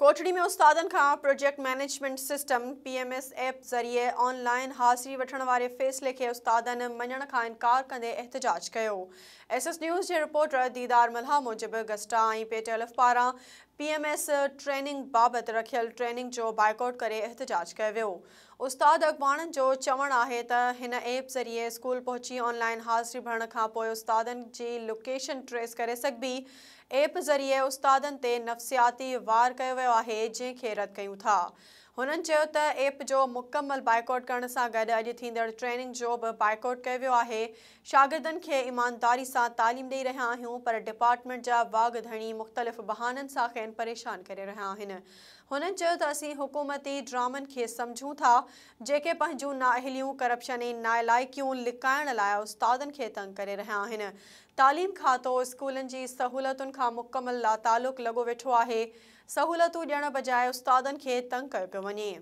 कोटड़ी में उस्तादनि खां project management system P M S app ज़रिए ऑनलाइन हाज़िरी वठणु वारे फ़ैसिले खे उस्तादनि मञण खां इनकार कंदे एहतजाज कयो एस एस न्यूज़ जे रिपोर्टर दीदार मल्हा मुजिब गस्टा ऐं पेटैल एफ पारां पी एम एस ट्रेनिंग बाबति रखियल ट्रेनिंग जो बाइकॉउट करे एहतजाज कयो वियो उस्तादु अॻुवाणनि जो चवणु आहे त हिन एप ज़रिए स्कूल पहुची ऑनलाइन हाज़िरी भरण खां पोइ उस्तादनि जी लोकेशन ट्रेस करे सघिबी ऐप ज़रिए उस्तादनि ते नफ़्सियाती वार कयो वियो जंहिंखे रद्द कयूं था हुननि चयो त एप जो मुकमल बाइकाउट करण सां गॾु अॼु थींदड़ ट्रेनिंग जो बि बाइकाउट कयो वियो आहे शागिर्दनि खे ईमानदारी सां तालीम ॾेई रहिया आहियूं पर डिपार्टमेंट जा वाघ धणी मुख़्तलिफ़ बहाननि सां खेनि परेशान करे रहिया आहिनि हुननि चयो त असीं हुकूमती ड्रामनि खे सम्झूं था जेके पंहिंजूं नाहिलियूं करप्शन ऐं नायलाइकियूं लिकाइण लाइ उस्तादनि खे तंग करे रहिया आहिनि तालीम खातो स्कूलनि जी सहूलियतुनि खां मुकमल लातालुक लॻो वेठो आहे ॾियण बजाय उस्तादन के तंग कर पे वे